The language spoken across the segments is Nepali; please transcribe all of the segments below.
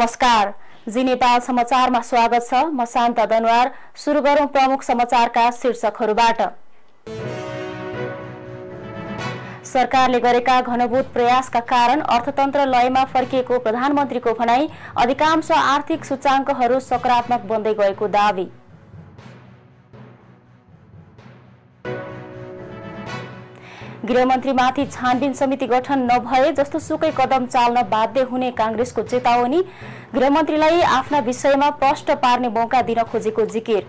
नमस्कार जी नेपाल समाचारमा स्वागत छ म शान्त दनवार सुरु गरौं प्रमुख समाचारका शीर्षकहरूबाट सरकारले गरेका घनभूत प्रयासका कारण अर्थतन्त्र लयमा फर्किएको प्रधानमन्त्रीको भनाई अधिकांश आर्थिक सूचाङ्कहरू सकारात्मक बन्दै गएको दावी गृहमन्त्रीमाथि छानबिन समिति गठन नभए जस्तो सुकै कदम चाल्न बाध्य हुने काङ्ग्रेसको चेतावनी गृहमन्त्रीलाई आफ्ना विषयमा प्रष्ट पार्ने मौका दिन खोजेको जिकिर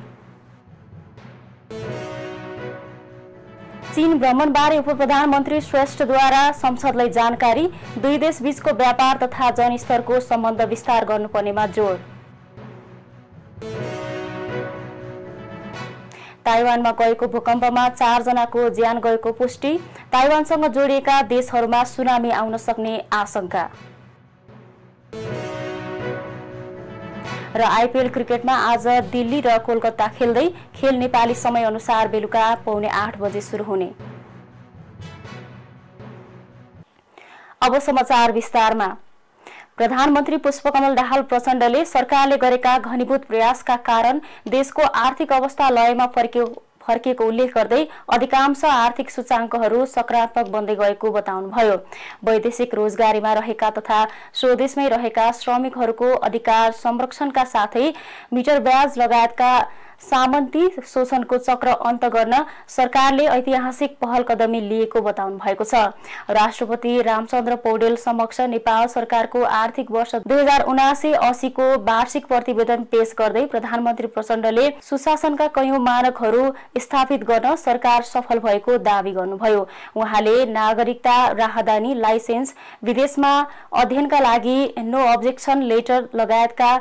चीन भ्रमणबारे उप प्रधानमन्त्री श्रेष्ठद्वारा संसदलाई जानकारी दुई देशबीचको व्यापार तथा जनस्तरको सम्बन्ध विस्तार गर्नुपर्नेमा जोड ताइवानमा गएको भूकम्पमा चारजनाको ज्यान गएको पुष्टि ताइवानसँग जोडिएका देशहरूमा सुनामी आउन सक्ने आशंका र आइपिएल क्रिकेटमा आज दिल्ली र कोलकाता खेल्दै खेल नेपाली अनुसार बेलुका पाउने आठ बजे सुरु हुने अब समाचार विस्तारमा प्रधानमन्त्री पुष्पकमल दाहाल प्रचण्डले सरकारले गरेका घनीभूत प्रयासका कारण देशको आर्थिक अवस्था लयमा फर्कियो फर्किएको उल्लेख गर्दै अधिकांश आर्थिक सूचाङ्कहरू सकारात्मक बन्दै गएको बताउनुभयो वैदेशिक रोजगारीमा रहेका तथा स्वदेशमै रहेका श्रमिकहरूको अधिकार संरक्षणका साथै मिटर ब्याज लगायतका सामन्ती शोषणको चक्र अन्त गर्न सरकारले ऐतिहासिक पहल कदमी लिएको बताउनु भएको छ राष्ट्रपति रामचन्द्र पौडेल समक्ष नेपाल सरकारको आर्थिक वर्ष दुई हजार उनासी असीको वार्षिक प्रतिवेदन पेश गर्दै प्रधानमन्त्री प्रचण्डले सुशासनका कयौं मानकहरू स्थापित गर्न सरकार सफल भएको दावी गर्नुभयो उहाँले नागरिकता राहदानी लाइसेन्स विदेशमा अध्ययनका लागि नो अब्जेक्सन लेटर लगायतका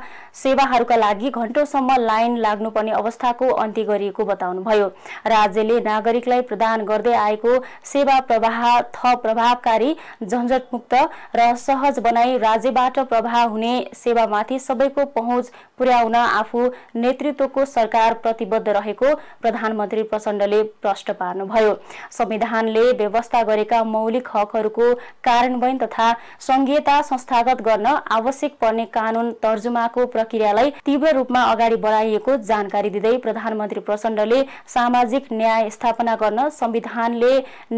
सेवाहरूका लागि घण्टौसम्म लाइन लाग्नुपर्ने अवस्था अवस्थाको अन्त्य गरिएको बताउनुभयो राज्यले नागरिकलाई प्रदान गर्दै आएको सेवा प्रवाह थप प्रभावकारी झन्झटमुक्त र सहज बनाई राज्यबाट प्रवाह हुने सेवामाथि सबैको पहुँच पुर्याउन आफू नेतृत्वको सरकार प्रतिबद्ध रहेको प्रधानमन्त्री प्रचण्डले प्रश्न पार्नुभयो संविधानले व्यवस्था गरेका मौलिक हकहरूको कार्यान्वयन तथा संघीयता संस्थागत गर्न आवश्यक पर्ने कानून तर्जुमाको प्रक्रियालाई तीव्र रूपमा अगाडि बढाइएको जानकारी दिँदै प्रधानमन्त्री प्रचण्डले सामाजिक न्याय स्थापना गर्न संविधानले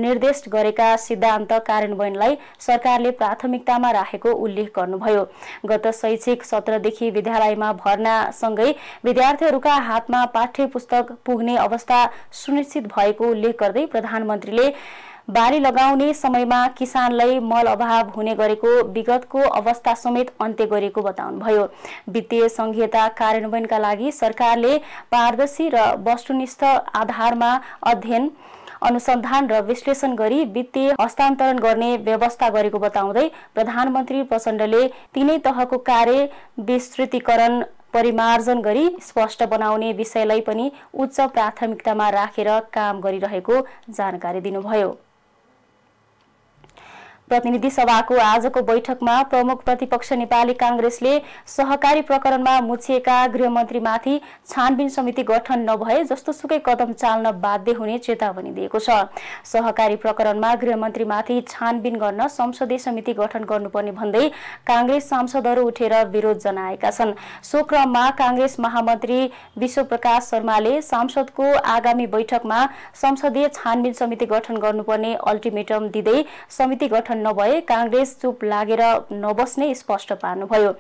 निर्देश गरेका सिद्धान्त कार्यान्वयनलाई सरकारले प्राथमिकतामा राखेको उल्लेख गर्नुभयो गत शैक्षिक सत्रदेखि विद्यालयमा भर्ना सँगै विद्यार्थीहरूका हातमा पाठ्य पुस्तक पुग्ने अवस्था सुनिश्चित भएको उल्लेख गर्दै प्रधानमन्त्रीले बारी लगाउने समयमा किसानलाई मल अभाव हुने गरेको विगतको अवस्था समेत अन्त्य गरेको बताउनुभयो वित्तीय संहिता कार्यान्वयनका लागि सरकारले पारदर्शी र वस्तुनिष्ठ आधारमा अध्ययन अनुसन्धान र विश्लेषण गरी वित्तीय हस्तान्तरण गर्ने व्यवस्था गरेको बताउँदै प्रधानमन्त्री प्रचण्डले तिनै तहको कार्य विस्तृतिकरण परिमार्जन गरी स्पष्ट बनाउने विषयलाई पनि उच्च प्राथमिकतामा राखेर काम गरिरहेको जानकारी दिनुभयो प्रतिनिधि सभाको आजको बैठकमा प्रमुख प्रतिपक्ष नेपाली काङ्ग्रेसले सहकारी प्रकरणमा मुछिएका गृहमन्त्रीमाथि छानबिन समिति गठन नभए जस्तो सुकै कदम चाल्न बाध्य हुने चेतावनी दिएको छ सहकारी प्रकरणमा गृहमन्त्रीमाथि छानबिन गर्न संसदीय समिति गठन गर्नुपर्ने भन्दै काङ्ग्रेस सांसदहरू उठेर विरोध जनाएका छन् सो क्रममा काङ्ग्रेस महामन्त्री विश्वप्रकाश शर्माले सांसदको आगामी बैठकमा संसदीय छानबिन समिति गठन गर्नुपर्ने अल्टिमेटम दिँदै समिति गठन नभए काङ्ग्रेस चुप लागेर नबस्ने स्पष्ट पार्नुभयो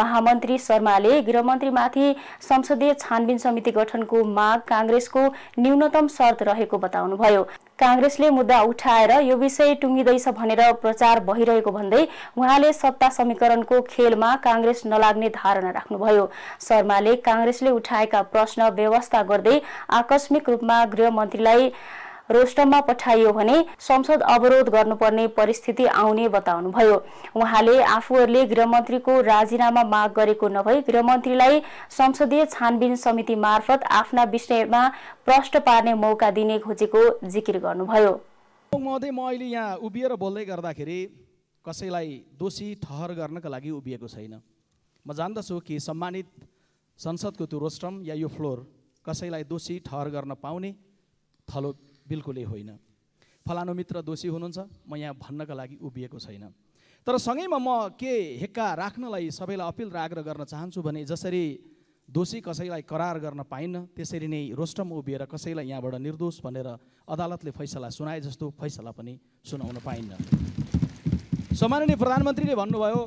महामन्त्री शर्माले गृहमन्त्रीमाथि संसदीय छानबिन समिति गठनको माग काङ्ग्रेसको न्यूनतम शर्त रहेको बताउनुभयो काङ्ग्रेसले मुद्दा उठाएर यो विषय टुङ्गिँदैछ भनेर प्रचार भइरहेको भन्दै उहाँले सत्ता समीकरणको खेलमा काङ्ग्रेस नलाग्ने धारणा राख्नुभयो शर्माले काङ्ग्रेसले उठाएका प्रश्न व्यवस्था गर्दै आकस्मिक रूपमा गृहमन्त्रीलाई रोस्टममा पठाइयो भने संसद अवरोध गर्नुपर्ने परिस्थिति आउने बताउनुभयो उहाँले आफूहरूले गृहमन्त्रीको राजीनामा माग गरेको नभई गृहमन्त्रीलाई संसदीय छानबिन समिति मार्फत आफ्ना विषयमा प्रष्ट पार्ने मौका दिने खोजेको जिकिर गर्नुभयो म अहिले यहाँ उभिएर बोल्दै गर्दाखेरि कसैलाई दोषी ठहर गर्नका लागि उभिएको छैन म जान्दछु कि सम्मानित संसदको त्यो रोस्ट्रम या यो फ्लोर कसैलाई दोषी ठहर गर्न पाउने थलो बिल्कुलै होइन फलानु मित्र दोषी हुनुहुन्छ म यहाँ भन्नका लागि उभिएको छैन तर सँगैमा म के हेक्का राख्नलाई सबैलाई अपिल र आग्रह गर्न चाहन्छु भने जसरी दोषी कसैलाई करार गर्न पाइन्न त्यसरी नै रोष्टम उभिएर कसैलाई यहाँबाट निर्दोष भनेर अदालतले फैसला सुनाए जस्तो फैसला पनि सुनाउन पाइन्न सम्माननीय प्रधानमन्त्रीले भन्नुभयो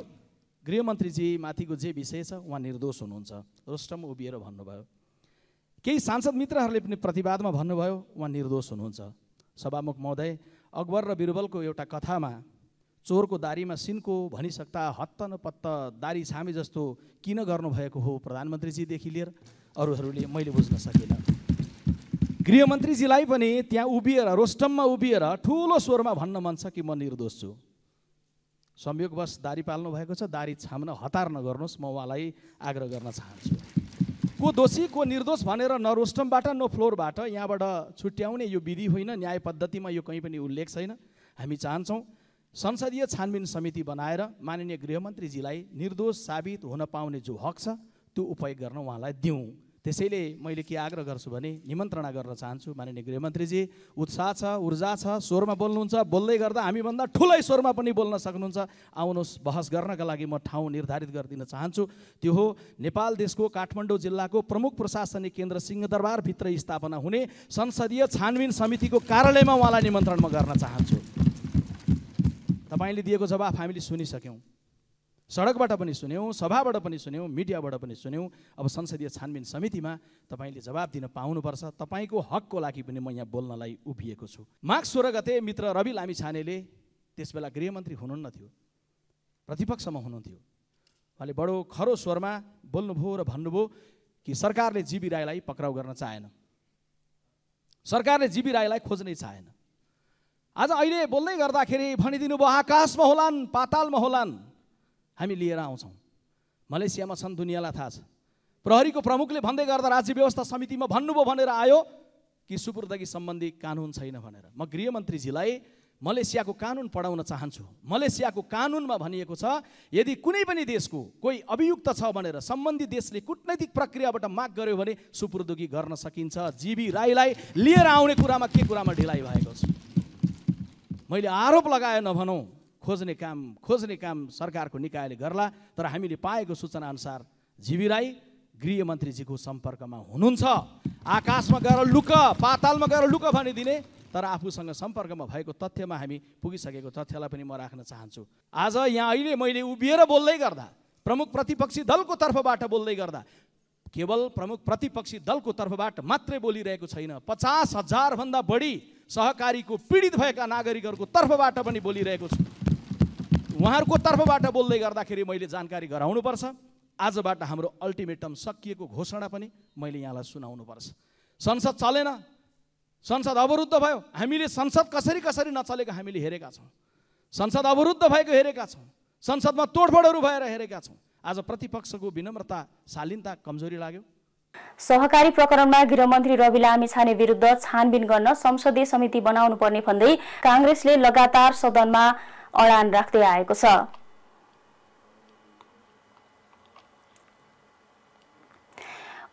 गृहमन्त्रीजी माथिको जे विषय छ उहाँ निर्दोष हुनुहुन्छ रोष्टम उभिएर भन्नुभयो केही सांसद मित्रहरूले पनि प्रतिवादमा भन्नुभयो उहाँ निर्दोष हुनुहुन्छ सभामुख महोदय अकबर र बिरबलको एउटा कथामा चोरको दारीमा सिनको भनिसक्दा हत्तन पत्त दारी छामे जस्तो किन गर्नुभएको हो प्रधानमन्त्रीजीदेखि लिएर अरूहरूले मैले बुझ्न सकिनँ गृहमन्त्रीजीलाई पनि त्यहाँ उभिएर रोस्टममा उभिएर ठुलो स्वरमा भन्न मन छ कि म निर्दोष छु संयोगवश दारी पाल्नु भएको छ दारी छाम्न हतार नगर्नुहोस् म उहाँलाई आग्रह गर्न चाहन्छु को दोषी को निर्दोष भनेर न रोस्टमबाट न फ्लोरबाट यहाँबाट छुट्याउने यो विधि होइन न्याय पद्धतिमा यो कहीँ पनि उल्लेख छैन हामी चाहन्छौँ संसदीय छानबिन समिति बनाएर माननीय गृहमन्त्रीजीलाई निर्दोष साबित हुन पाउने जो हक छ त्यो उपयोग गर्न उहाँलाई दिउँ त्यसैले मैले के आग्रह गर्छु भने निमन्त्रणा गर्न चाहन्छु माननीय गृहमन्त्रीजी उत्साह छ ऊर्जा छ स्वरमा बोल्नुहुन्छ बोल्दै गर्दा हामीभन्दा ठुलै स्वरमा पनि बोल्न सक्नुहुन्छ आउनुहोस् बहस गर्नका लागि म ठाउँ निर्धारित गरिदिन चाहन्छु त्यो हो नेपाल देशको काठमाडौँ जिल्लाको प्रमुख प्रशासनिक केन्द्र सिंहदरबारभित्र स्थापना हुने संसदीय छानबिन समितिको कार्यालयमा उहाँलाई निमन्त्रण म गर्न चाहन्छु तपाईँले दिएको जवाफ हामीले सुनिसक्यौँ सडकबाट पनि सुन्यौँ सभाबाट पनि सुन्यौँ मिडियाबाट पनि सुन्यौँ अब संसदीय छानबिन समितिमा तपाईँले जवाब दिन पाउनुपर्छ तपाईँको हकको लागि पनि म यहाँ बोल्नलाई उभिएको छु माघ सोह्र गते मित्र रवि लामी छानेले त्यसबेला गृहमन्त्री हुनुहुन्न थियो प्रतिपक्षमा हुनुहुन्थ्यो उहाँले बडो खरो स्वरमा बोल्नुभयो र भन्नुभयो कि सरकारले जीबी राईलाई पक्राउ गर्न चाहेन सरकारले जीबी राईलाई खोज्नै चाहेन आज अहिले बोल्दै गर्दाखेरि भनिदिनु भयो आकाशमा होलान् पातालमा होलान् हामी लिएर आउँछौँ मलेसियामा छन् दुनियाँलाई थाहा छ प्रहरीको प्रमुखले भन्दै गर्दा राज्य व्यवस्था समितिमा भन्नुभयो भनेर आयो कि सुपुर्दगी सम्बन्धी कानुन छैन भनेर म गृहमन्त्रीजीलाई मलेसियाको कानुन पढाउन चाहन्छु मलेसियाको कानुनमा भनिएको छ यदि कुनै पनि देशको कोही अभियुक्त छ भनेर सम्बन्धित देशले कुटनैतिक प्रक्रियाबाट माग गर्यो भने सुपुर्दगी गर्न सकिन्छ जीवी राईलाई लिएर आउने कुरामा के कुरामा ढिलाइ भएको छ मैले आरोप लगाएँ नभनौँ खोज्ने काम खोज्ने काम सरकारको निकायले गर्ला तर हामीले पाएको सूचना अनुसार जीवी राई गृहमन्त्रीजीको सम्पर्कमा हुनुहुन्छ आकाशमा गएर लुक पातालमा गएर लुक भनिदिने तर आफूसँग सम्पर्कमा भएको तथ्यमा हामी पुगिसकेको तथ्यलाई पनि म राख्न चाहन्छु आज यहाँ अहिले मैले उभिएर बोल्दै गर्दा प्रमुख प्रतिपक्षी दलको तर्फबाट बोल्दै गर्दा केवल प्रमुख प्रतिपक्षी दलको तर्फबाट मात्रै बोलिरहेको छैन पचास हजारभन्दा बढी सहकारीको पीडित भएका नागरिकहरूको तर्फबाट पनि बोलिरहेको छु उहाँहरूको तर्फबाट बोल्दै गर्दाखेरि मैले जानकारी गराउनुपर्छ आजबाट हाम्रो अल्टिमेटम सकिएको घोषणा पनि मैले यहाँलाई सुनाउनुपर्छ संसद चलेन संसद अवरुद्ध भयो हामीले संसद कसरी कसरी नचलेको हामीले हेरेका छौँ संसद अवरुद्ध भएको हेरेका छौँ संसदमा तोडफोडहरू भएर हेरेका छौँ आज प्रतिपक्षको विनम्रता शालीनता कमजोरी लाग्यो सहकारी प्रकरणमा गृहमन्त्री रवि लामी छाने विरुद्ध छानबिन गर्न संसदीय समिति बनाउनु पर्ने भन्दै काङ्ग्रेसले लगातार सदनमा अडान राख्दै आएको छ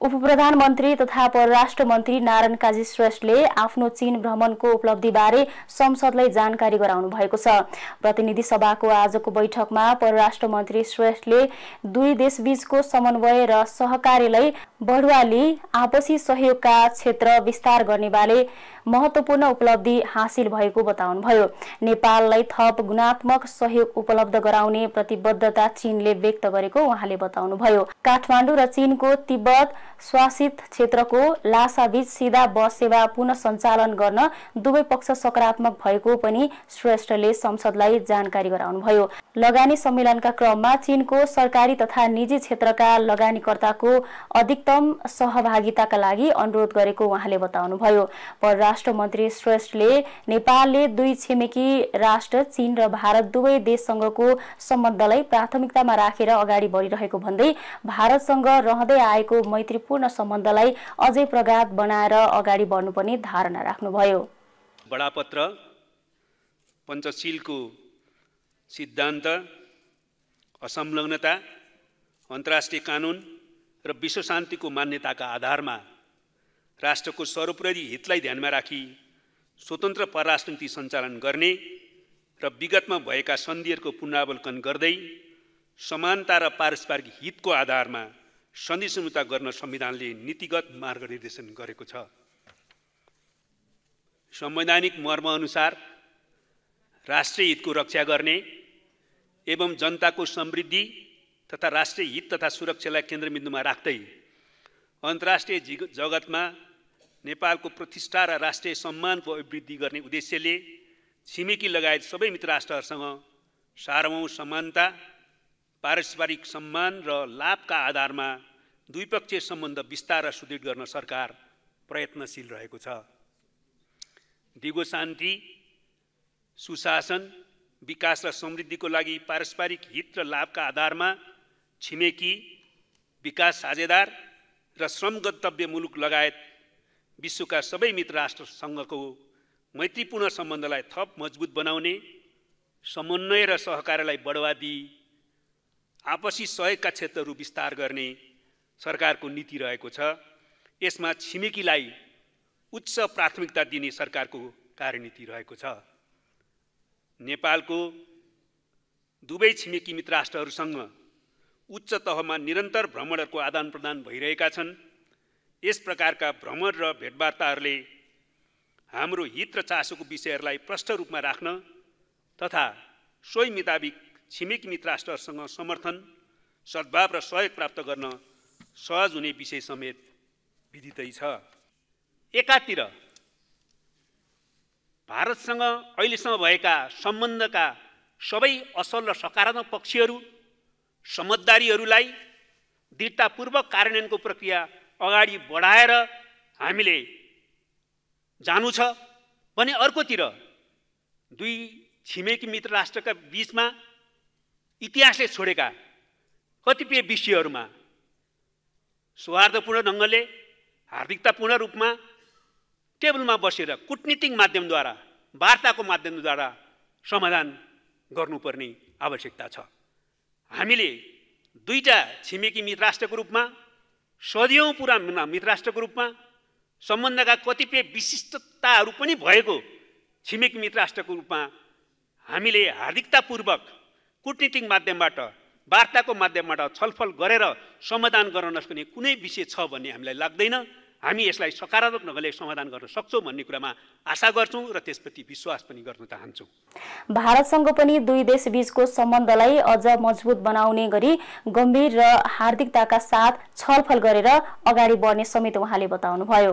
उप प्रधानमन्त्री तथा परराष्ट्र मन्त्री नारायण काजी श्रेष्ठले आफ्नो चीन भ्रमणको उपलब्धिबारे संसदलाई जानकारी गराउनु भएको छ प्रतिनिधि सभाको आजको बैठकमा परराष्ट्र मन्त्री श्रेष्ठले दुई देशबीचको समन्वय र सहकार्यलाई बढुवाली आपसी सहयोगका क्षेत्र विस्तार गर्ने गर्नेबारे महत्त्वपूर्ण उपलब्धि हासिल भएको बताउनुभयो नेपाललाई थप गुणात्मक सहयोग उपलब्ध गराउने प्रतिबद्धता चीनले व्यक्त गरेको उहाँले बताउनुभयो काठमाडौँ र चीनको तिब्बत शासित क्षेत्रको लासाबीच सिधा बस सेवा पुनः सञ्चालन गर्न दुवै पक्ष सकारात्मक भएको पनि श्रेष्ठले संसदलाई जानकारी गराउनुभयो लगानी सम्मेलनका क्रममा चीनको सरकारी तथा निजी क्षेत्रका लगानीकर्ताको अधिकतम सहभागिताका लागि अनुरोध गरेको उहाँले बताउनुभयो परराष्ट्र मन्त्री श्रेष्ठले नेपालले दुई छिमेकी राष्ट्र चीन र भारत दुवै देशसँगको सम्बन्धलाई प्राथमिकतामा राखेर अगाडि बढिरहेको भन्दै भारतसँग रहँदै आएको मैत्रीपूर्ण सम्बन्धलाई अझै प्रगात बनाएर अगाडि बढ्नुपर्ने धारणा राख्नुभयो बडापत्र पञ्चशीलको सिद्धान्त असंलग्नता अन्तर्राष्ट्रिय कानुन र विश्व शान्तिको मान्यताका आधारमा राष्ट्रको सर्वोपरि हितलाई ध्यानमा राखी स्वतन्त्र परराष्ट्रनीति सञ्चालन गर्ने र विगतमा भएका सन्धिहरूको पुनरावलोकन गर्दै समानता र पारस्परिक हितको आधारमा सन्धि सम्झौता गर्न संविधानले नीतिगत मार्गनिर्देशन गरेको छ संवैधानिक मर्मअनुसार राष्ट्रिय हितको रक्षा गर्ने एवं जनताको समृद्धि तथा राष्ट्रिय हित तथा सुरक्षालाई केन्द्रबिन्दुमा राख्दै अन्तर्राष्ट्रिय जगतमा नेपालको प्रतिष्ठा र राष्ट्रिय सम्मानको अभिवृद्धि गर्ने उद्देश्यले छिमेकी लगायत सबै मित्र राष्ट्रहरूसँग सार्वौँ समानता पारस्परिक सम्मान र लाभका आधारमा द्विपक्षीय सम्बन्ध विस्तार र सुदृढ गर्न सरकार प्रयत्नशील रहेको छ दिगो शान्ति सुशासन विकास र समृद्धिको लागि पारस्परिक हित र लाभका आधारमा छिमेकी विकास साझेदार र श्रम गन्तव्य मुलुक लगायत विश्वका सबै मित्र राष्ट्रसँगको मैत्रीपूर्ण सम्बन्धलाई थप मजबुत बनाउने समन्वय र सहकार्यलाई बढावा दिई आपसी सहयोगका क्षेत्रहरू विस्तार गर्ने सरकारको नीति रहेको छ यसमा छिमेकीलाई उच्च प्राथमिकता दिने सरकारको कार्यनीति रहेको छ नेपालको दुवै छिमेकी मित्र राष्ट्रहरूसँग उच्च तहमा निरन्तर भ्रमणहरूको आदान प्रदान भइरहेका छन् यस प्रकारका भ्रमण र भेटवार्ताहरूले हाम्रो हित र चासोको विषयहरूलाई प्रष्ट रूपमा राख्न तथा सोही मुताबिक छिमेकी मित्र राष्ट्रहरूसँग समर्थन सद्भाव र सहयोग प्राप्त गर्न सहज हुने विषय समेत विदितै छ एकातिर भारतसँग अहिलेसम्म भएका सम्बन्धका सबै असल र सकारात्मक पक्षहरू समझदारीहरूलाई दृढतापूर्वक कार्यान्वयनको प्रक्रिया अगाडि बढाएर हामीले जानु छ भने अर्कोतिर दुई छिमेकी मित्र राष्ट्रका बिचमा इतिहासले छोडेका कतिपय विषयहरूमा सौहार्दपूर्ण ढङ्गले हार्दिकतापूर्ण रूपमा टेबलमा बसेर कुटनीतिक माध्यमद्वारा वार्ताको माध्यमद्वारा समाधान गर्नुपर्ने आवश्यकता छ हामीले दुईवटा छिमेकी मित्र राष्ट्रको रूपमा सदियौँ पुरा मित्रराष्ट्रको राष्ट्रको रूपमा सम्बन्धका कतिपय विशिष्टताहरू पनि भएको छिमेकी मित्र राष्ट्रको रूपमा हामीले हार्दिकतापूर्वक कुटनीतिक माध्यमबाट वार्ताको माध्यमबाट छलफल गरेर समाधान गराउन नसक्ने कुनै विषय छ भन्ने हामीलाई लाग्दैन हामी यसलाई सकारात्मक ढङ्गले समाधान गर्न सक्छौँ भन्ने कुरामा आशा गर्छौँ र त्यसप्रति विश्वास पनि गर्न चाहन्छौँ भारतसँग पनि दुई देश देशबीचको सम्बन्धलाई अझ मजबुत बनाउने गरी गम्भीर र हार्दिकताका साथ छलफल गरेर अगाडि बढ्ने समेत उहाँले बताउनुभयो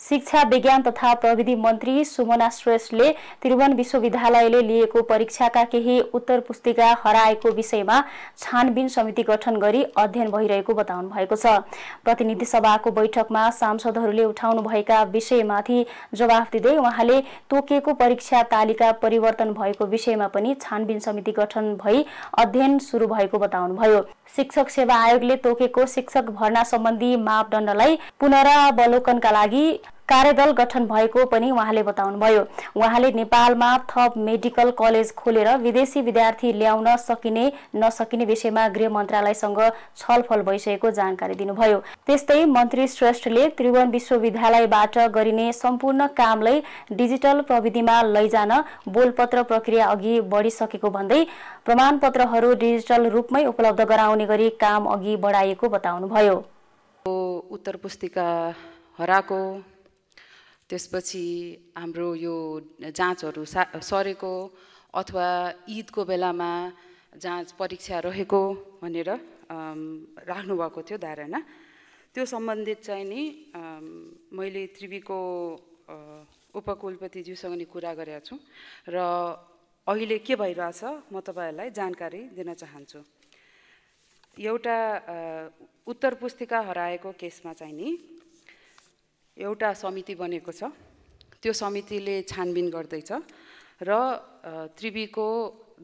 शिक्षा विज्ञान तथा प्रविधि मन्त्री सुमना श्रेष्ठले त्रिभुवन विश्वविद्यालयले लिएको परीक्षाका केही उत्तर पुस्तिका हराएको विषयमा छानबिन समिति गठन गरी अध्ययन भइरहेको बताउनु भएको छ प्रतिनिधि सभाको बैठकमा सांसदहरूले उठाउनुभएका विषयमाथि जवाफ दिँदै उहाँले तोकिएको परीक्षा तालिका परिवर्तन भएको विषयमा पनि छानबिन समिति गठन भई अध्ययन सुरु भएको बताउनुभयो शिक्षक सेवा आयोगले तोकेको शिक्षक भर्ना सम्बन्धी मापदण्डलाई पुनरावलोकनका लागि कार्यदल गठन भएको पनि उहाँले बताउनुभयो उहाँले नेपालमा थप मेडिकल कलेज खोलेर विदेशी विद्यार्थी ल्याउन सकिने नसकिने विषयमा गृह मन्त्रालयसँग छलफल भइसकेको जानकारी दिनुभयो त्यस्तै मन्त्री श्रेष्ठले त्रिभुवन विश्वविद्यालयबाट गरिने सम्पूर्ण कामलाई डिजिटल प्रविधिमा लैजान बोलपत्र प्रक्रिया अघि बढिसकेको भन्दै प्रमाणपत्रहरू डिजिटल रूपमै उपलब्ध गराउने गरी काम अघि बढाइएको बताउनुभयो उत्तर पुस्तिका हराको त्यसपछि हाम्रो यो जाँचहरू सा सरेको अथवा ईदको बेलामा जाँच परीक्षा रहेको भनेर राख्नुभएको थियो धारणा त्यो सम्बन्धित चाहिँ नि मैले त्रिवीको उपकुलपतिज्यूसँग नि कुरा गरेका छु र अहिले के भइरहेछ म तपाईँहरूलाई जानकारी दिन चाहन्छु एउटा उत्तर पुस्तिका हराएको केसमा चाहिँ नि एउटा समिति बनेको छ त्यो समितिले छानबिन गर्दैछ र त्रिवीको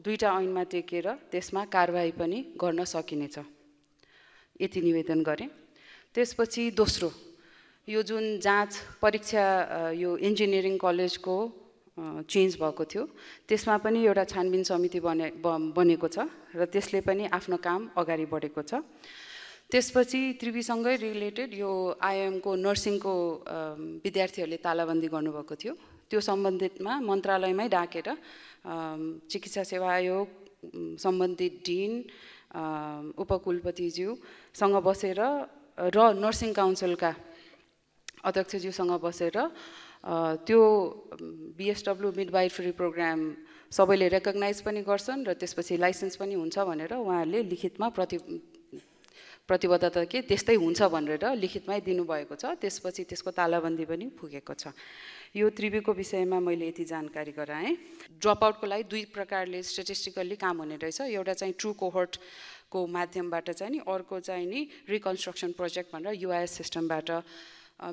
दुईवटा ऐनमा टेकेर त्यसमा कारवाही पनि गर्न सकिनेछ यति निवेदन गरेँ त्यसपछि दोस्रो यो जुन जाँच परीक्षा यो इन्जिनियरिङ कलेजको चेन्ज भएको थियो त्यसमा पनि एउटा छानबिन समिति बने बनेको छ र त्यसले पनि आफ्नो काम अगाडि बढेको छ त्यसपछि त्रिवीसँगै रिलेटेड यो आइएमको नर्सिङको विद्यार्थीहरूले तालाबन्दी गर्नुभएको थियो त्यो सम्बन्धितमा मन्त्रालयमै डाकेर चिकित्सा सेवा आयोग सम्बन्धित डिन उपकुलपतिज्यूसँग बसेर र नर्सिङ काउन्सिलका अध्यक्षज्यूसँग बसेर त्यो बिएसडब्लु मिडवाइफरी प्रोग्राम सबैले रेकगनाइज पनि गर्छन् र त्यसपछि लाइसेन्स पनि हुन्छ भनेर उहाँहरूले लिखितमा प्रति प्रतिबद्धता के त्यस्तै हुन्छ भनेर लिखितमै दिनुभएको छ त्यसपछि त्यसको तालाबन्दी पनि पुगेको छ यो त्रिवीको विषयमा मैले यति जानकारी गराएँ ड्रप आउटको लागि दुई प्रकारले स्टेटिस्टिकल्ली काम हुने रहेछ एउटा चाहिँ ट्रु कोहर्टको माध्यमबाट चाहिँ नि अर्को चाहिँ नि रिकन्स्ट्रक्सन प्रोजेक्ट भनेर युआइएस सिस्टमबाट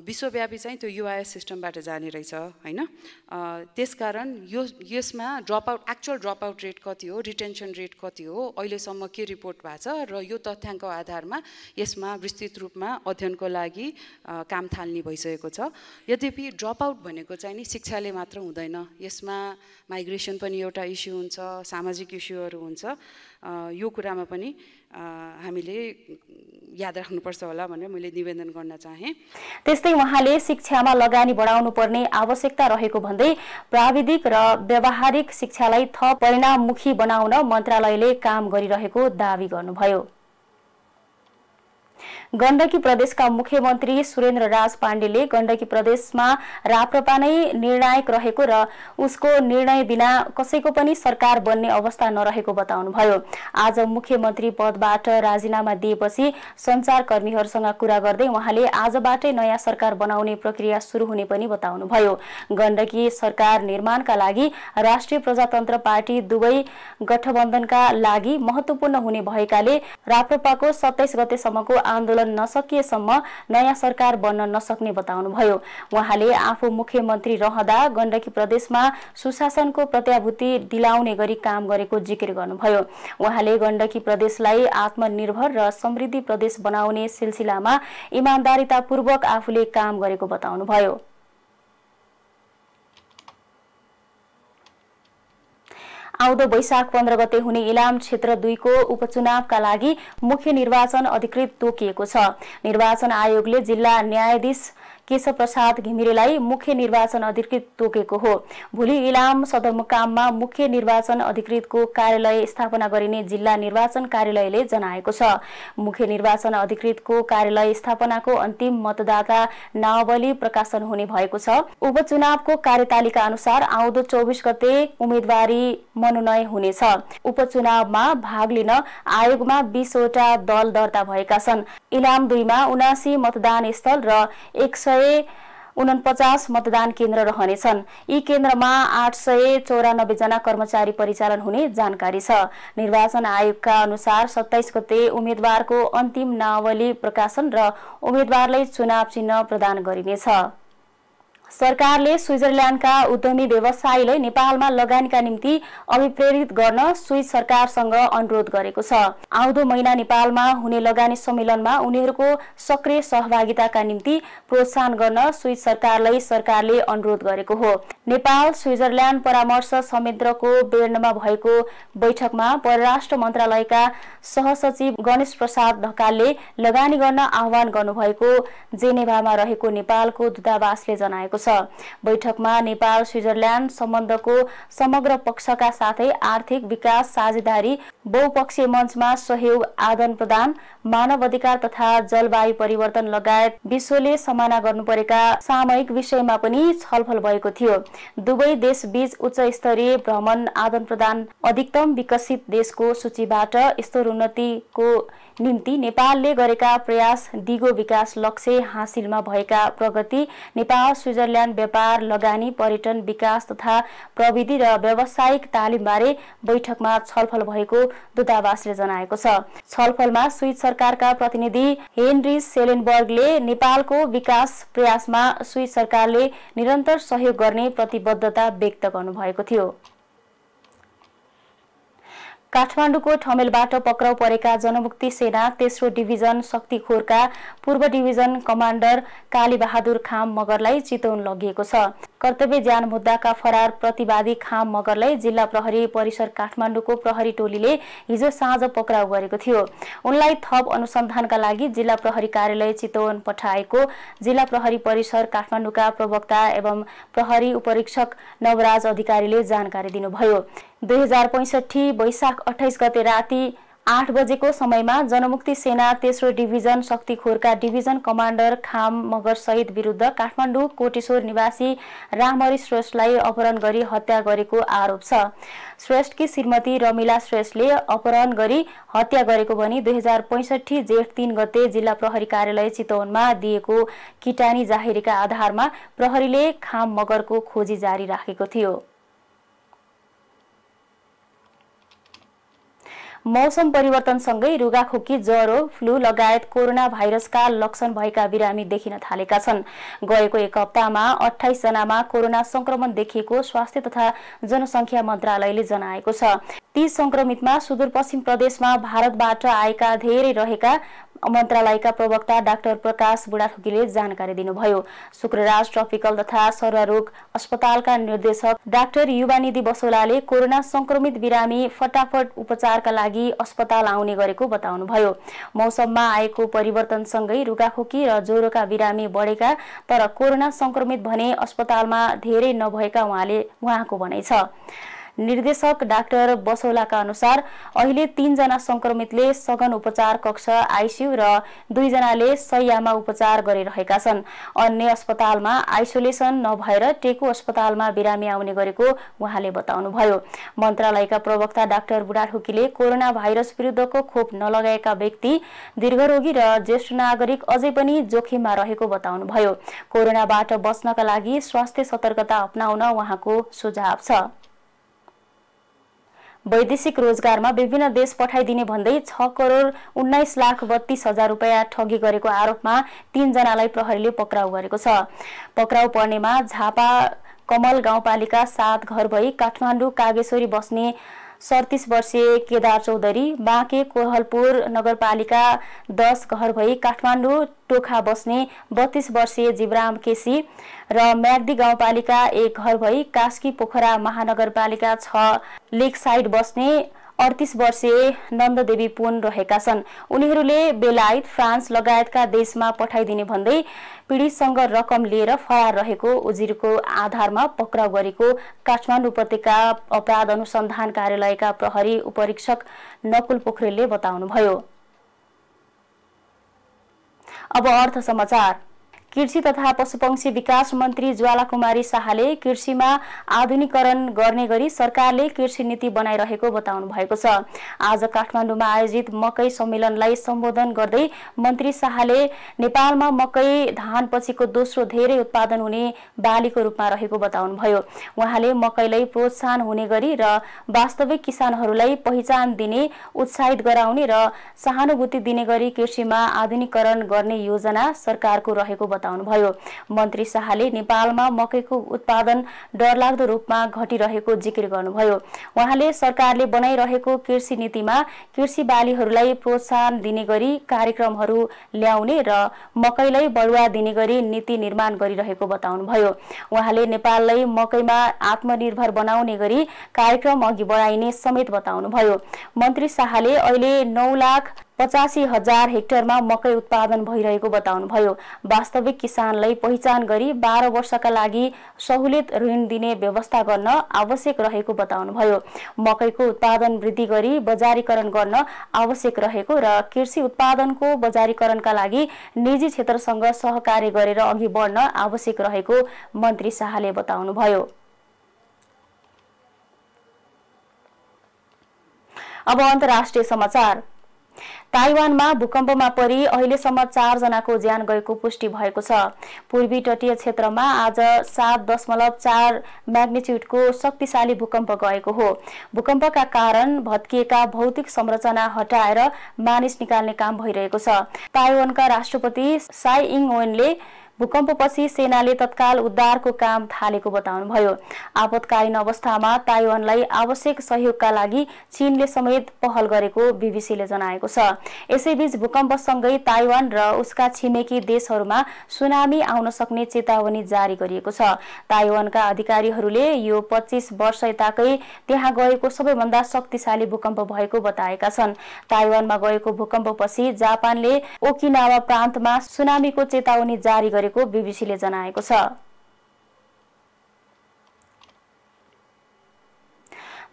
विश्वव्यापी चाहिँ त्यो युआइएस सिस्टमबाट जाने रहेछ होइन त्यसकारण यो यसमा drop out actual drop out rate कति हो रिटेन्सन रेट कति हो अहिलेसम्म के रिपोर्ट भएको छ र यो तथ्याङ्क आधारमा यसमा विस्तृत रूपमा अध्ययनको लागि काम थाल्ने भइसकेको छ यद्यपि ड्रप आउट भनेको चाहिँ नि शिक्षाले मात्र हुँदैन यसमा माइग्रेसन पनि एउटा इस्यु हुन्छ सामाजिक इस्युहरू हुन्छ यो कुरामा पनि हामीले याद राख्नुपर्छ होला भनेर मैले निवेदन गर्न चाहे त्यस्तै उहाँले शिक्षामा लगानी बढाउनु पर्ने आवश्यकता रहेको भन्दै प्राविधिक र व्यावहारिक शिक्षालाई थप परिणाममुखी बनाउन मन्त्रालयले काम गरिरहेको दावी गर्नुभयो गण्डकी प्रदेशका मुख्यमन्त्री सुरेन्द्र राज पाण्डेले गण्डकी प्रदेशमा राप्रपा नै निर्णायक रहेको र उसको निर्णय बिना कसैको पनि सरकार बन्ने अवस्था नरहेको बताउनुभयो आज मुख्यमन्त्री पदबाट राजीनामा दिएपछि सञ्चारकर्मीहरूसँग कुरा गर्दै उहाँले आजबाटै नयाँ सरकार बनाउने प्रक्रिया सुरु हुने पनि बताउनुभयो गण्डकी सरकार निर्माणका लागि राष्ट्रिय प्रजातन्त्र पार्टी दुवै गठबन्धनका लागि महत्वपूर्ण हुने भएकाले राप्रपाको सत्ताइस गतेसम्मको आन्दोलन गर्न नसकिएसम्म नयाँ सरकार बन्न नसक्ने बताउनुभयो उहाँले आफू मुख्यमन्त्री रहँदा गण्डकी प्रदेशमा सुशासनको प्रत्याभूति दिलाउने गरी काम गरेको जिकिर गर्नुभयो उहाँले गण्डकी प्रदेशलाई आत्मनिर्भर र समृद्धि प्रदेश बनाउने सिलसिलामा इमान्दारितापूर्वक आफूले काम गरेको बताउनुभयो आउँदो वैशाख पन्ध्र गते हुने इलाम क्षेत्र दुईको उपचुनावका लागि मुख्य निर्वाचन अधिकृत तोकिएको छ निर्वाचन आयोगले जिल्ला न्यायाधीश केशव प्रसाद घिमिरेलाई मुख्य निर्वाचन अधिकृत तोकेको हो भोलि इलाम सदरमुकाममा मुख्य निर्वाचन अधिकृतको कार्यालय स्थापना गरिने जिल्ला निर्वाचन कार्यालयले जनाएको छ मुख्य निर्वाचन अधिकृतको कार्यालय स्थापनाको अन्तिम मतदाता नावली प्रकाशन हुने भएको छ उपचुनावको कार्यतालिका अनुसार आउँदो चौबिस गते उम्मेदवारी मनोनय हुनेछ उपचुनावमा भाग लिन आयोगमा बिसवटा दल दर्ता भएका छन् इलाम दुईमा उनासी मतदान स्थल र एक सय सय उनपचास मतदान केन्द्र रहनेछन् यी केन्द्रमा आठ सय जना कर्मचारी परिचालन हुने जानकारी छ निर्वाचन आयोगका अनुसार सत्ताइस गते उम्मेद्वारको अन्तिम नावली प्रकाशन र उम्मेद्वारलाई चुनाव चिन्ह प्रदान गरिनेछ सरकारले स्विजरल्याण्डका उद्यमी व्यवसायीलाई नेपालमा लगानीका निम्ति अभिप्रेरित गर्न स्विज सरकारसँग अनुरोध गरेको छ आउँदो महिना नेपालमा हुने लगानी सम्मेलनमा उनीहरूको सक्रिय सहभागिताका निम्ति प्रोत्साहन गर्न स्विज सरकारलाई सरकारले अनुरोध गरेको हो नेपाल स्विजरल्याण्ड परामर्श संयन्त्रको बेर्नमा भएको बैठकमा परराष्ट्र मन्त्रालयका सहसचिव गणेश प्रसाद ढकालले लगानी गर्न आह्वान गर्नुभएको जेनेभामा रहेको नेपालको दूतावासले जनाएको छ बैठकमा नेपाल स्विजरल्यान्ड सम्बन्धको समग्र पक्षका साथै आर्थिक विकास साझेदारी बहुपक्षीय मञ्चमा सहयोग आदान प्रदान मानव अधिकार तथा जलवायु परिवर्तन लगायत विश्वले समाना गर्नु परेका सामयिक विषयमा पनि छलफल भएको थियो दुवै देश बीच उच्च स्तरीय भ्रमण आदान प्रदान अधिकतम विकसित देशको सूचीबाट स्तरोन्नतिको निम्ति नेपालले गरेका प्रयास दिगो विकास लक्ष्य हासिलमा भएका प्रगति नेपाल स्विजरल्यान्ड व्यापार लगानी पर्यटन विकास तथा प्रविधि र व्यावसायिक तालिमबारे बैठकमा छलफल भएको दूतावासले जनाएको छ छलफलमा स्विज सरकारका प्रतिनिधि हेनरी सेलेनबर्गले नेपालको विकास प्रयासमा स्विस सरकारले निरन्तर सहयोग गर्ने प्रतिबद्धता व्यक्त गर्नुभएको थियो काठमाडौँको ठमेलबाट पक्राउ परेका जनमुक्ति सेना तेस्रो डिभिजन शक्तिखोरका पूर्व डिभिजन कमान्डर कालीबहादुर खाम मगरलाई चितवन लगिएको छ कर्तव्य ज्यान मुद्दाका फरार प्रतिवादी खाम मगरलाई जिल्ला प्रहरी परिसर काठमाडौँको प्रहरी टोलीले हिजो साँझ पक्राउ गरेको थियो उनलाई थप अनुसन्धानका लागि जिल्ला प्रहरी कार्यालय चितवन पठाएको जिल्ला प्रहरी परिसर काठमाडौँका प्रवक्ता एवं प्रहरी उपरीक्षक नवराज अधिकारीले जानकारी दिनुभयो दुई हजार पैँसठी वैशाख अठाइस गते राति आठ बजेको समयमा जनमुक्ति सेना तेस्रो डिभिजन शक्तिखोरका डिभिजन कमान्डर खाम मगर सहित विरुद्ध काठमाडौँ कोटेश्वर निवासी रामहरि श्रेष्ठलाई अपहरण गरी हत्या गरेको आरोप छ श्रेष्ठकी श्रीमती रमिला श्रेष्ठले अपहरण गरी हत्या गरेको भनी दुई हजार पैँसठी जेठ तिन गते जिल्ला प्रहरी कार्यालय चितवनमा दिएको किटानी जाहेरीका आधारमा प्रहरीले खाम मगरको खोजी जारी राखेको थियो मौसम परिवर्तनसँगै रुगाखोकी ज्वरो फ्लू लगायत कोरोना भाइरसका लक्षण भएका बिरामी देखिन थालेका छन् गएको एक हप्तामा अठाइसजनामा कोरोना संक्रमण देखिएको स्वास्थ्य तथा जनसङ्ख्या मन्त्रालयले जनाएको छ ती संक्रमितमा सुदूरपश्चिम प्रदेशमा भारतबाट आएका धेरै रहेका मन्त्रालयका प्रवक्ता डाक्टर प्रकाश बुढाथोकीले जानकारी दिनुभयो शुक्रराज ट्रपिकल तथा सर्वरोग अस्पतालका निर्देशक डाक्टर युवानिधि बसौलाले कोरोना संक्रमित बिरामी फटाफट उपचारका लागि अस्पताल आउने गरेको बताउनुभयो मौसममा आएको परिवर्तनसँगै रुगाखोकी र ज्वरोका बिरामी बढेका तर कोरोना संक्रमित भने अस्पतालमा धेरै नभएका उहाँले उहाँको भनाइ छ निर्देशक डाक्टर बसौलाका अनुसार अहिले तीनजना संक्रमितले सघन उपचार कक्ष आइसियु र दुईजनाले सयमा उपचार गरिरहेका छन् अन्य अस्पतालमा आइसोलेसन नभएर टेकु अस्पतालमा बिरामी आउने गरेको उहाँले बताउनुभयो मन्त्रालयका प्रवक्ता डाक्टर बुढाढोकीले कोरोना भाइरस विरुद्धको खोप नलगाएका व्यक्ति दीर्घरोगी र ज्येष्ठ नागरिक अझै पनि जोखिममा रहेको बताउनुभयो कोरोनाबाट बस्नका लागि स्वास्थ्य सतर्कता अप्नाउन उहाँको सुझाव छ वैदेशिक रोजगारमा विभिन्न देश पठाइदिने भन्दै छ करोड उन्नाइस लाख बत्तीस हजार रुपियाँ ठगी गरेको आरोपमा तीनजनालाई प्रहरीले पक्राउ गरेको छ पक्राउ पर्नेमा झापा कमल गाउँपालिका सात घर भई काठमाडौँ कागेश्वरी बस्ने सडतिस वर्षीय केदार चौधरी बाँके कोहलपुर नगरपालिका दस घर भई काठमाडौँ टोखा बस्ने बत्तीस वर्षीय जीवराम केसी र म्याग्दी गाउँपालिका एक घर भई कास्की पोखरा महानगरपालिका छ लेक साइड बस्ने अडतिस वर्षे नन्ददेवी पुन रहेका छन् उनीहरूले बेलायत फ्रान्स लगायतका देशमा पठाइदिने भन्दै पीडितसँग रकम लिएर फरार रहेको उजिरको आधारमा पक्राउ गरेको काठमाडौँ उपत्यका अपराध अनुसन्धान कार्यालयका प्रहरी उपरीक्षक नकुल पोखरेलले बताउनुभयो अब अर्थ समाचार कृषि तथा पशुपक्षी विकास मन्त्री ज्वाला कुमारी शाहले कृषिमा आधुनिकरण गर्ने गरी सरकारले कृषि नीति बनाइरहेको बताउनु भएको छ आज काठमाडौँमा आयोजित मकै सम्मेलनलाई सम्बोधन गर्दै मन्त्री शाहले नेपालमा मकै धान पछिको दोस्रो धेरै उत्पादन हुने बालीको रूपमा रहेको बताउनुभयो उहाँले मकैलाई प्रोत्साहन हुने गरी र वास्तविक किसानहरूलाई पहिचान दिने उत्साहित गराउने र सहानुभूति दिने गरी कृषिमा आधुनिकरण गर्ने योजना सरकारको रहेको बताउनु बताउनुभयो मन्त्री शाहले नेपालमा मकैको उत्पादन डरलाग्दो रूपमा घटिरहेको जिक्र गर्नुभयो उहाँले सरकारले बनाइरहेको कृषि नीतिमा कृषि बालीहरूलाई प्रोत्साहन दिने गरी कार्यक्रमहरू ल्याउने र मकैलाई बढुवा दिने गरी नीति निर्माण गरिरहेको बताउनुभयो उहाँले नेपाललाई मकैमा आत्मनिर्भर बनाउने गरी कार्यक्रम अघि बढाइने समेत बताउनुभयो मन्त्री शाहले अहिले नौ लाख पचासी हजार हेक्टरमा मकै उत्पादन भइरहेको बताउनुभयो वास्तविक किसानलाई पहिचान गरी बाह्र वर्षका लागि सहुलियत ऋण दिने व्यवस्था गर्न आवश्यक रहेको बताउनुभयो मकैको उत्पादन वृद्धि गरी बजारीकरण गर्न आवश्यक रहेको र कृषि उत्पादनको बजारीकरणका लागि निजी क्षेत्रसँग सहकार्य गरेर अघि बढ्न आवश्यक रहेको मन्त्री शाहले बताउनुभयो अब अन्तर्राष्ट्रिय समाचार ताइवानमा भूकम्पमा परि अहिलेसम्म चारजनाको ज्यान गएको पुष्टि भएको छ पूर्वी तटीय क्षेत्रमा आज सात दशमलव चार म्याग्नेच्युडको शक्तिशाली भूकम्प गएको हो भूकम्पका कारण भत्किएका भौतिक संरचना हटाएर मानिस निकाल्ने काम भइरहेको छ ताइवानका राष्ट्रपति साई इङ ओनले भूकम्पपछि सेनाले तत्काल उद्धारको काम थालेको बताउनुभयो आपतकालीन अवस्थामा ताइवानलाई आवश्यक सहयोगका लागि चीनले समेत पहल गरेको बीबीसीले जनाएको छ यसैबीच भूकम्पसँगै ताइवान र उसका छिमेकी देशहरूमा सुनामी आउन सक्ने चेतावनी जारी गरिएको छ ताइवानका अधिकारीहरूले यो पच्चिस वर्ष यताकै त्यहाँ गएको सबैभन्दा शक्तिशाली भूकम्प भएको बताएका छन् ताइवानमा गएको भूकम्पपछि जापानले ओकिनावा प्रान्तमा सुनामीको चेतावनी जारी गरेको गरेको बिबिसीले जनाएको छ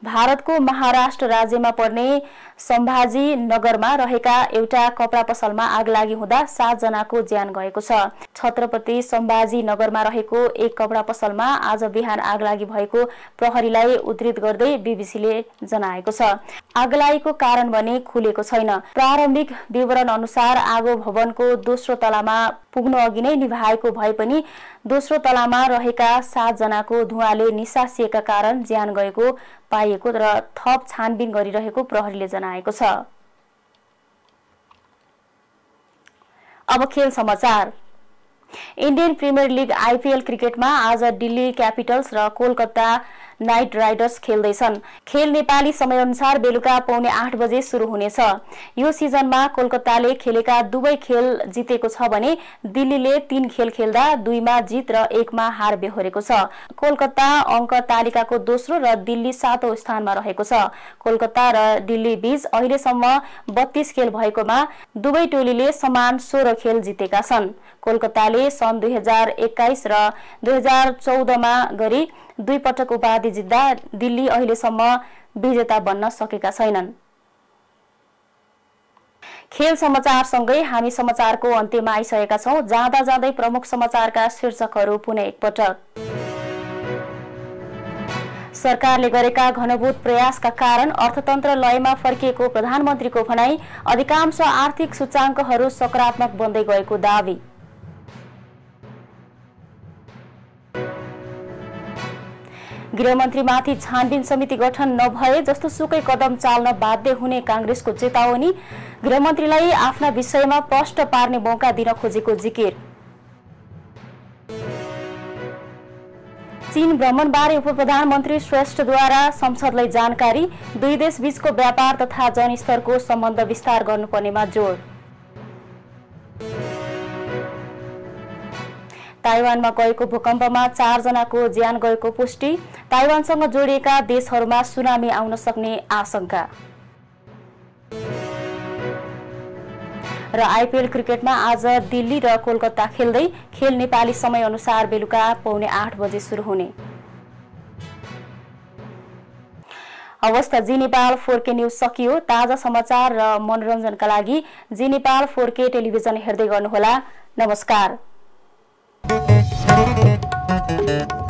भारतको महाराष्ट्र राज्यमा पर्ने सम्भाजी नगरमा रहेका एउटा कपडा पसलमा आग लागि हुँदा सातजनाको ज्यान गएको छ छत्रपति सम्भाजी नगरमा रहेको एक कपडा पसलमा आज बिहान आग लागि भएको प्रहरीलाई उद्धित गर्दै बिबिसीले जनाएको छ आग लागेको कारण भने खुलेको छैन प्रारम्भिक विवरण अनुसार आगो भवनको दोस्रो तलामा पुग्न अघि नै निभाएको भए पनि दोस्रो तलामा रहेका सातजनाको धुवाले निसासिएका कारण ज्यान गएको पाइएको र थप छानबिन गरिरहेको प्रहरीले जनाएको छ अब खेल समाचार इन्डियन प्रिमियर लिग आइपिएल क्रिकेटमा आज दिल्ली क्यापिटल्स र कोलकाता नाइट राइडर्स खेल्दैछन् खेल नेपाली समयअनुसार बेलुका पाउने आठ बजे सुरु हुनेछ यो सिजनमा कोलकाताले खेलेका दुवै खेल जितेको छ भने दिल्लीले तीन खेल खेल्दा दुईमा जित र एकमा हार बेहोरेको छ कोलकाता अङ्क तालिकाको दोस्रो र दिल्ली सातौं स्थानमा रहेको छ कोलकाता र दिल्ली बीच अहिलेसम्म बत्तीस खेल भएकोमा दुवै टोलीले समान सोह्र खेल जितेका छन् कोलकाताले सन् दुई हजार एक्काइस र दुई हजार चौधमा गरी दुई पटक उपाधि जित्दा दिल्ली अहिलेसम्म विजेता बन्न सकेका छैनन् खेल समाचारसँगै हामी समाचारको अन्त्यमा आइसकेका छौँ जाँदा जाँदै प्रमुख समाचारका शीर्षकहरू पुनः एकपटक सरकारले गरेका घनभूत प्रयासका कारण अर्थतन्त्र लयमा फर्किएको प्रधानमन्त्रीको भनाई अधिकांश आर्थिक सूचाङ्कहरू सकारात्मक बन्दै गएको दावी गृहमन्त्रीमाथि छानबिन समिति गठन नभए जस्तो सुकै कदम चाल्न बाध्य हुने काङ्ग्रेसको चेतावनी गृहमन्त्रीलाई आफ्ना विषयमा प्रष्ट पार्ने मौका दिन खोजेको जिकिर चीन भ्रमणबारे उप प्रधानमन्त्री श्रेष्ठद्वारा संसदलाई जानकारी दुई देशबीचको व्यापार तथा जनस्तरको सम्बन्ध विस्तार गर्नुपर्नेमा जोड ताइवानमा गएको भूकम्पमा चारजनाको ज्यान गएको पुष्टि ताइवानसँग जोडिएका देशहरूमा सुनामी आउन सक्ने आशंका र आइपिएल क्रिकेटमा आज दिल्ली र कोलकाता खेल्दै खेल नेपाली समयअनुसार बेलुका पाउने आठ बजे सुरु हुने अवस्था जी नेपाल के न्युज सकियो ताजा समाचार र मनोरञ्जनका लागि जी नेपाल के टेलिभिजन हेर्दै गर्नुहोला नमस्कार Thank you.